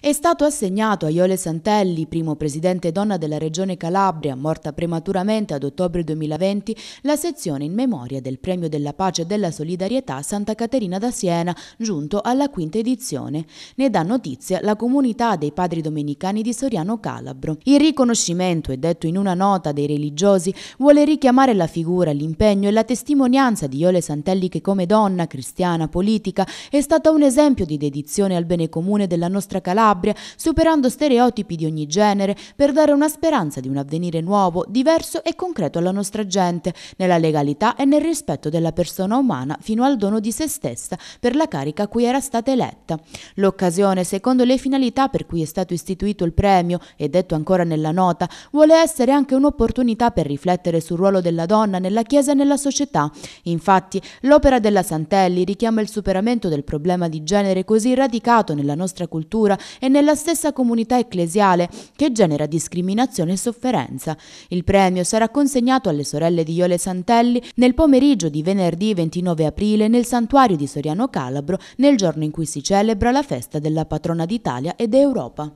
È stato assegnato a Iole Santelli, primo presidente donna della regione Calabria, morta prematuramente ad ottobre 2020, la sezione in memoria del Premio della Pace e della Solidarietà Santa Caterina da Siena, giunto alla quinta edizione. Ne dà notizia la comunità dei padri domenicani di Soriano Calabro. Il riconoscimento, è detto in una nota dei religiosi, vuole richiamare la figura, l'impegno e la testimonianza di Iole Santelli che come donna, cristiana, politica, è stata un esempio di dedizione al bene comune della nostra Calabria Calabria, superando stereotipi di ogni genere per dare una speranza di un avvenire nuovo, diverso e concreto alla nostra gente, nella legalità e nel rispetto della persona umana fino al dono di se stessa per la carica a cui era stata eletta. L'occasione, secondo le finalità per cui è stato istituito il premio e detto ancora nella nota, vuole essere anche un'opportunità per riflettere sul ruolo della donna nella Chiesa e nella società. Infatti, l'opera della Santelli richiama il superamento del problema di genere così radicato nella nostra cultura e nella stessa comunità ecclesiale, che genera discriminazione e sofferenza. Il premio sarà consegnato alle sorelle di Iole Santelli nel pomeriggio di venerdì 29 aprile nel santuario di Soriano Calabro, nel giorno in cui si celebra la festa della patrona d'Italia ed Europa.